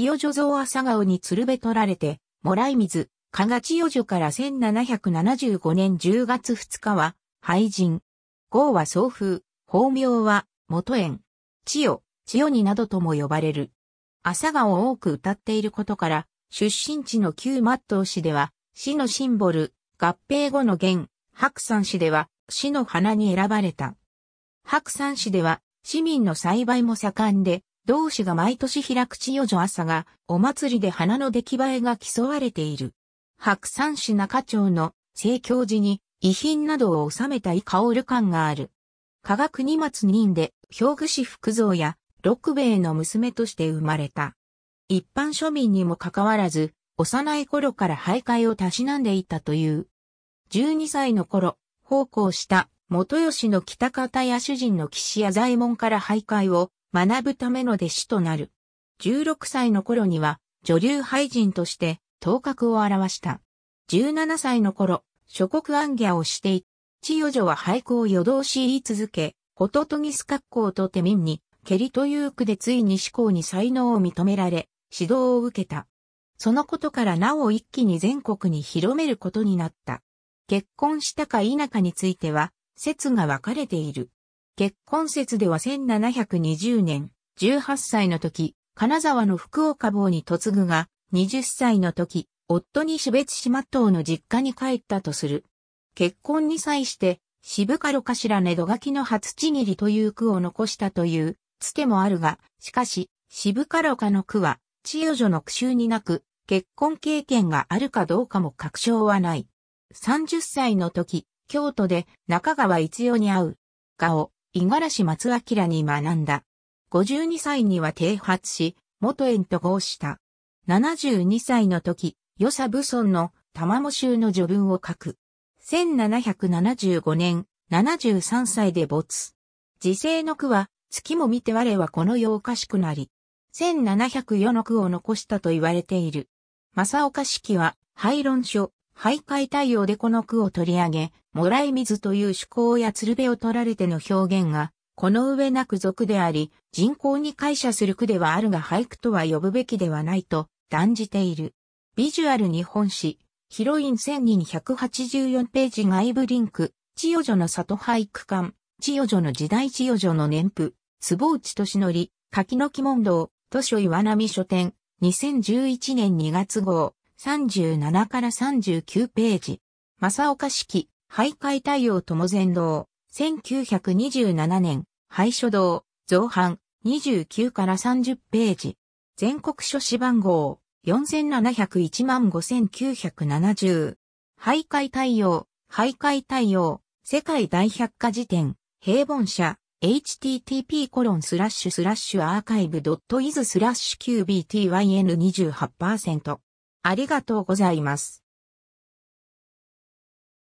千代女像朝顔に鶴べ取られて、もらい水、加賀千代女から1775年10月2日は、廃人。号は送風、法名は、元縁。千代、千代になどとも呼ばれる。朝顔を多く歌っていることから、出身地の旧松東市では、市のシンボル、合併後の元、白山市では、市の花に選ばれた。白山市では、市民の栽培も盛んで、同市が毎年開く千代女朝が、お祭りで花の出来栄えが競われている。白山市中町の聖教寺に遺品などを収めた伊薫館がある。加賀国松人で、兵具師福蔵や六兵衛の娘として生まれた。一般庶民にもかかわらず、幼い頃から徘徊をたしなんでいたという。12歳の頃、奉公した元吉の北方や主人の岸屋左衛門から徘徊を学ぶための弟子となる。16歳の頃には女流俳人として頭角を現した。17歳の頃、諸国暗夜をしてい、千代女は俳句を夜通し言い続け、こトトギス格好と手民に、蹴りという句でついに思考に才能を認められ、指導を受けた。そのことからなお一気に全国に広めることになった。結婚したか否かについては、説が分かれている。結婚説では1720年、18歳の時、金沢の福岡坊に嫁ぐが、20歳の時、夫に種別島島の実家に帰ったとする。結婚に際して、渋軽らねどがきの初ちぎりという句を残したという、つてもあるが、しかし、渋軽かの句は、千代女の句集になく、結婚経験があるかどうかも確証はない。30歳の時、京都で中川一代に会う。顔、五十嵐松明に学んだ。52歳には剃発し、元園と合した。72歳の時、与謝武村の玉藻集の序文を書く。1775年、73歳で没。時世の句は、月も見て我はこの世おかしくなり。1 7 0世の句を残したと言われている。正岡式は、廃論書、徘徊対応でこの句を取り上げ、もらい水という趣向や鶴瓶を取られての表現が、この上なく俗であり、人口に解釈する句ではあるが俳句とは呼ぶべきではないと断じている。ビジュアル日本史、ヒロイン1284ページ外部リンク、千代女の里俳句館、千代女の時代千代女の年譜、坪内俊則、柿の木問答、図書岩波書店、2011年2月号。37から39ページ。正岡式、徘徊対応友禅堂、1927年、廃書道、造版、29から30ページ。全国書誌番号、4701万5970。徘徊対応、徘徊対応、世界大百科事典、平凡社、http コロンスラッシュスラッシュアーカイブドットイズスラッシュ qbtyn28% ありがとうございます。